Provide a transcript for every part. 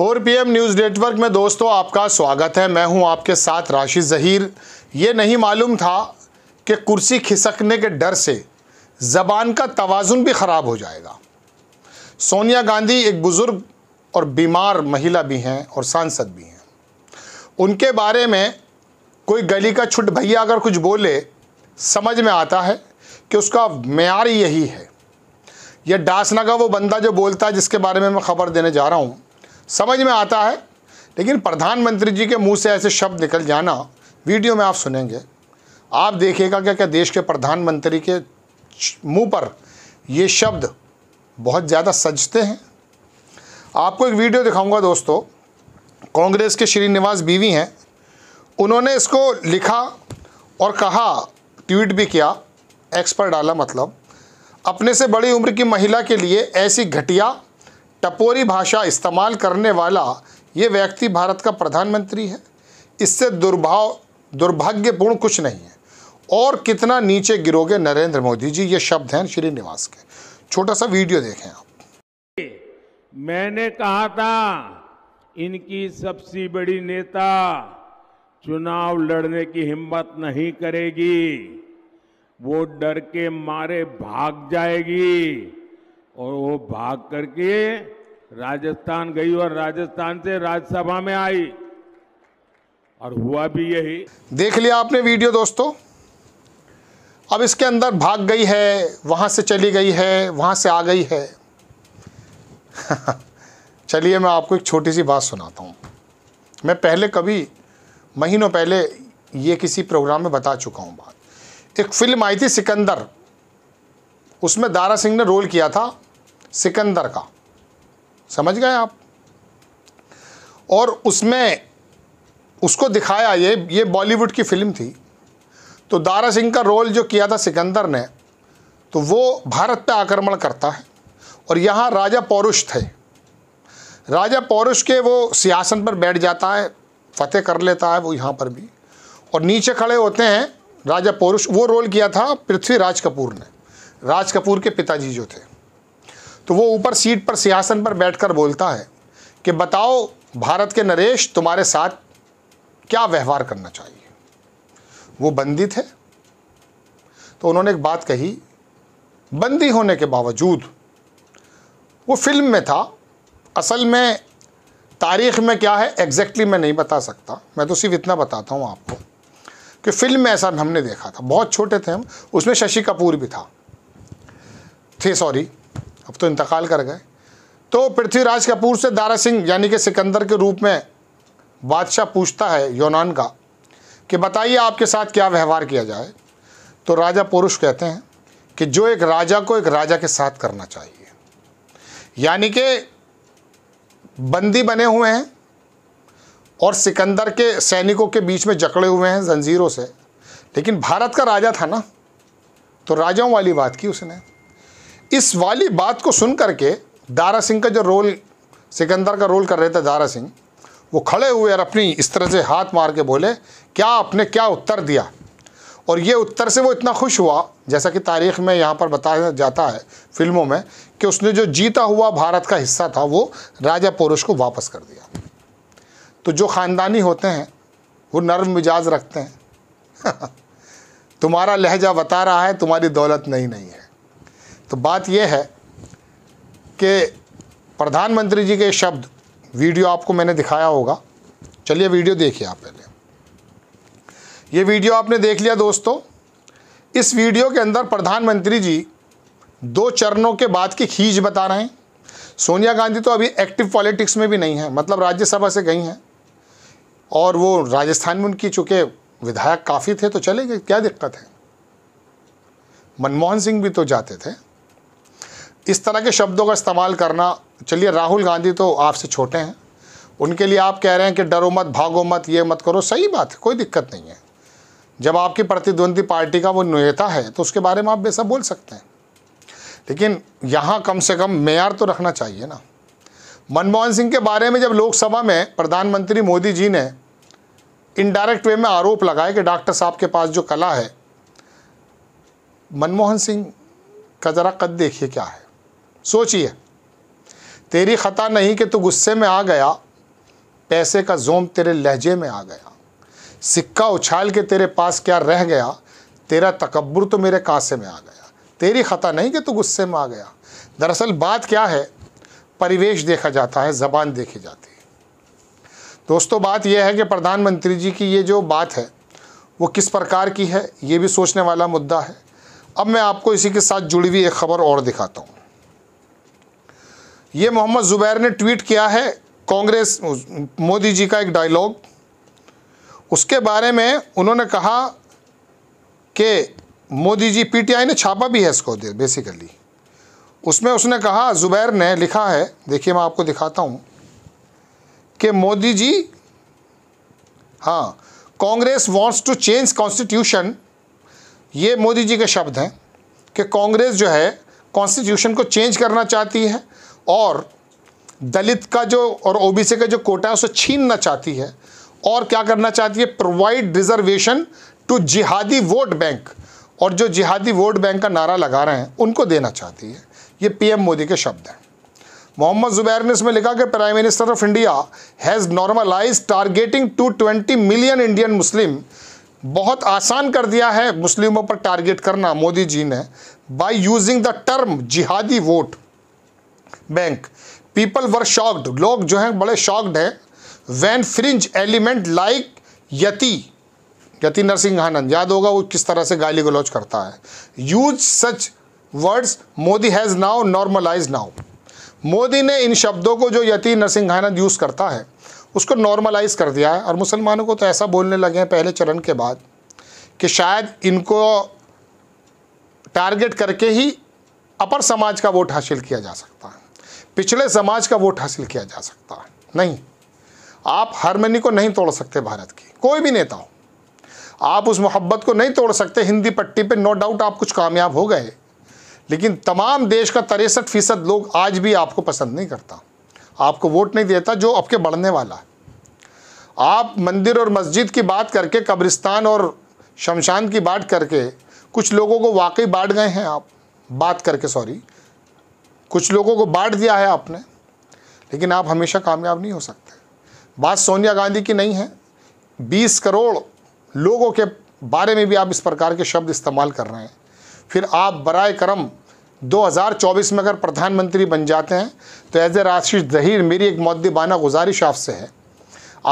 P M news network में दोस्तों आपका स्वागत है मैं हूं आपके साथ राशि जहीर ये नहीं मालूम था कि कुर्सी खिसकने के डर से ज़बान का तोज़ुन भी ख़राब हो जाएगा सोनिया गांधी एक बुज़ुर्ग और बीमार महिला भी हैं और सांसद भी हैं उनके बारे में कोई गली का छुट भैया अगर कुछ बोले समझ में आता है कि उसका मैार यही है यह डासना का वो बंदा जो बोलता है जिसके बारे में मैं ख़बर देने जा रहा हूँ समझ में आता है लेकिन प्रधानमंत्री जी के मुंह से ऐसे शब्द निकल जाना वीडियो में आप सुनेंगे आप देखिएगा क्या क्या देश के प्रधानमंत्री के मुंह पर ये शब्द बहुत ज़्यादा सजते हैं आपको एक वीडियो दिखाऊंगा दोस्तों कांग्रेस के श्रीनिवास बीवी हैं उन्होंने इसको लिखा और कहा ट्वीट भी किया एक्स पर डाला मतलब अपने से बड़ी उम्र की महिला के लिए ऐसी घटिया टपोरी भाषा इस्तेमाल करने वाला ये व्यक्ति भारत का प्रधानमंत्री है इससे दुर्भाव दुर्भाग्यपूर्ण कुछ नहीं है और कितना नीचे गिरोगे नरेंद्र मोदी जी ये शब्द हैं श्रीनिवास के छोटा सा वीडियो देखें आप मैंने कहा था इनकी सबसे बड़ी नेता चुनाव लड़ने की हिम्मत नहीं करेगी वो डर के मारे भाग जाएगी और वो भाग करके राजस्थान गई और राजस्थान से राज्यसभा में आई और हुआ भी यही देख लिया आपने वीडियो दोस्तों अब इसके अंदर भाग गई है वहां से चली गई है वहां से आ गई है चलिए मैं आपको एक छोटी सी बात सुनाता हूँ मैं पहले कभी महीनों पहले ये किसी प्रोग्राम में बता चुका हूँ बात एक फिल्म आई थी सिकंदर उसमें दारा सिंह ने रोल किया था सिकंदर का समझ गए आप और उसमें उसको दिखाया ये ये बॉलीवुड की फ़िल्म थी तो दारा सिंह का रोल जो किया था सिकंदर ने तो वो भारत पे आक्रमण करता है और यहाँ राजा पौरुष थे राजा पौरुष के वो सियासन पर बैठ जाता है फतेह कर लेता है वो यहाँ पर भी और नीचे खड़े होते हैं राजा पौरुष वो रोल किया था पृथ्वीराज कपूर ने राज कपूर के पिताजी जो थे तो वो ऊपर सीट पर सिंहासन पर बैठकर बोलता है कि बताओ भारत के नरेश तुम्हारे साथ क्या व्यवहार करना चाहिए वो बंदी थे तो उन्होंने एक बात कही बंदी होने के बावजूद वो फिल्म में था असल में तारीख में क्या है एग्जैक्टली मैं नहीं बता सकता मैं तो सिर्फ इतना बताता हूँ आपको कि फिल्म में ऐसा हमने देखा था बहुत छोटे थे हम उसमें शशि कपूर भी था थे सॉरी अब तो इंतकाल कर गए तो पृथ्वीराज कपूर से दारा सिंह यानी कि सिकंदर के रूप में बादशाह पूछता है यौनान का कि बताइए आपके साथ क्या व्यवहार किया जाए तो राजा पुरुष कहते हैं कि जो एक राजा को एक राजा के साथ करना चाहिए यानी कि बंदी बने हुए हैं और सिकंदर के सैनिकों के बीच में जकड़े हुए हैं जंजीरों से लेकिन भारत का राजा था ना तो राजाओं वाली बात की उसने इस वाली बात को सुन करके दारा सिंह का जो रोल सिकंदर का रोल कर रहे थे दारा सिंह वो खड़े हुए और अपनी इस तरह से हाथ मार के बोले क्या आपने क्या उत्तर दिया और ये उत्तर से वो इतना खुश हुआ जैसा कि तारीख में यहाँ पर बताया जाता है फिल्मों में कि उसने जो जीता हुआ भारत का हिस्सा था वो राजा पुरुष को वापस कर दिया तो जो ख़ानदानी होते हैं वो नर्म मिजाज रखते हैं तुम्हारा लहजा बता रहा है तुम्हारी दौलत नहीं नहीं है तो बात यह है कि प्रधानमंत्री जी के शब्द वीडियो आपको मैंने दिखाया होगा चलिए वीडियो देखिए आप पहले ये वीडियो आपने देख लिया दोस्तों इस वीडियो के अंदर प्रधानमंत्री जी दो चरणों के बाद की खींच बता रहे हैं सोनिया गांधी तो अभी एक्टिव पॉलिटिक्स में भी नहीं है मतलब राज्यसभा से गई हैं और वो राजस्थान में उनकी चूँकि विधायक काफ़ी थे तो चले गए क्या दिक्कत है मनमोहन सिंह भी तो जाते थे इस तरह के शब्दों का इस्तेमाल करना चलिए राहुल गांधी तो आपसे छोटे हैं उनके लिए आप कह रहे हैं कि डरो मत भागो मत ये मत करो सही बात है कोई दिक्कत नहीं है जब आपकी प्रतिद्वंदी पार्टी का वो नेता है तो उसके बारे में आप वैसा बोल सकते हैं लेकिन यहाँ कम से कम मैार तो रखना चाहिए ना मनमोहन सिंह के बारे में जब लोकसभा में प्रधानमंत्री मोदी जी ने इनडायरेक्ट वे में आरोप लगाया कि डॉक्टर साहब के पास जो कला है मनमोहन सिंह का ज़रा कद देखिए क्या है सोचिए तेरी ख़ता नहीं कि तू गुस्से में आ गया पैसे का जोम तेरे लहजे में आ गया सिक्का उछाल के तेरे पास क्या रह गया तेरा तकबर तो मेरे कांसे में आ गया तेरी ख़ता नहीं कि तू गुस्से में आ गया दरअसल बात क्या है परिवेश देखा जाता है ज़बान देखी जाती है दोस्तों बात यह है कि प्रधानमंत्री जी की ये जो बात है वो किस प्रकार की है ये भी सोचने वाला मुद्दा है अब मैं आपको इसी के साथ जुड़ी हुई एक खबर और दिखाता हूँ ये मोहम्मद ज़ुबैर ने ट्वीट किया है कांग्रेस मोदी जी का एक डायलॉग उसके बारे में उन्होंने कहा कि मोदी जी पीटीआई ने छापा भी है इसको दे बेसिकली उसमें उसने कहा ज़ुबैर ने लिखा है देखिए मैं आपको दिखाता हूँ कि मोदी जी हाँ Congress wants to change constitution ये मोदी जी के शब्द हैं कि कांग्रेस जो है कॉन्स्टिट्यूशन को चेंज करना चाहती है और दलित का जो और ओबीसी का जो कोटा है उसे छीनना चाहती है और क्या करना चाहती है provide reservation to jihadi vote bank और जो जिहादी वोट बैंक का नारा लगा रहे हैं उनको देना चाहती है ये पीएम मोदी के शब्द हैं मोहम्मद जुबैर ने इसमें लिखा कि prime minister of India has normalise targeting two twenty million Indian Muslim बहुत आसान कर दिया है मुस्लिमों पर टारगेट करना मोदी जी ने by using the term jihadi vote bank people were shocked लोग जो हैं बड़े शॉक्ड हैं when fringe element like Yati Yati Narsingh Anand याद होगा वो किस तरह से गाली गलौज करता है use such words Modi has now normalise now Modi ने इन शब्दों को जो यति नरसिंह आनंद यूज़ करता है उसको नॉर्मलाइज कर दिया है और मुसलमानों को तो ऐसा बोलने लगे हैं पहले चरण के बाद कि शायद इनको टारगेट करके ही अपर समाज का वोट हासिल किया जा सकता है पिछले समाज का वोट हासिल किया जा सकता है नहीं आप हारमनी को नहीं तोड़ सकते भारत की कोई भी नेता हो आप उस मोहब्बत को नहीं तोड़ सकते हिंदी पट्टी पे नो डाउट आप कुछ कामयाब हो गए लेकिन तमाम देश का तिरसठ फीसद लोग आज भी आपको पसंद नहीं करता आपको वोट नहीं देता जो आपके बढ़ने वाला आप मंदिर और मस्जिद की बात करके कब्रिस्तान और शमशान की बात करके कुछ लोगों को वाकई बांट गए हैं आप बात करके सॉरी कुछ लोगों को बांट दिया है आपने लेकिन आप हमेशा कामयाब नहीं हो सकते बात सोनिया गांधी की नहीं है 20 करोड़ लोगों के बारे में भी आप इस प्रकार के शब्द इस्तेमाल कर रहे हैं फिर आप बर करम 2024 में अगर प्रधानमंत्री बन जाते हैं तो एज ए राशिद जहीर मेरी एक मद्दबाना गुजारिश आपसे है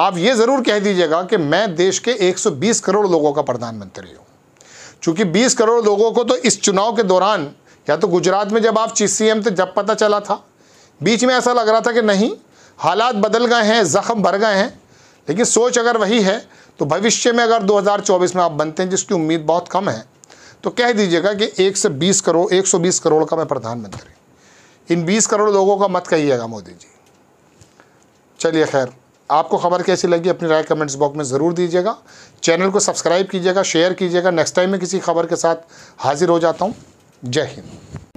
आप ये ज़रूर कह दीजिएगा कि मैं देश के 120 करोड़ लोगों का प्रधानमंत्री हूँ चूँकि 20 करोड़ लोगों को तो इस चुनाव के दौरान या तो गुजरात में जब आप चीफ सी थे जब पता चला था बीच में ऐसा लग रहा था कि नहीं हालात बदल गए हैं ज़ख्म भर गए हैं लेकिन सोच अगर वही है तो भविष्य में अगर 2024 में आप बनते हैं जिसकी उम्मीद बहुत कम है तो कह दीजिएगा कि एक से बीस करोड़ एक करोड़ का मैं प्रधानमंत्री इन बीस करोड़ लोगों का मत कहिएगा मोदी जी चलिए खैर आपको खबर कैसी लगी अपनी राय कमेंट्स बॉक्स में ज़रूर दीजिएगा चैनल को सब्सक्राइब कीजिएगा शेयर कीजिएगा नेक्स्ट टाइम में किसी खबर के साथ हाजिर हो जाता हूँ जय हिंद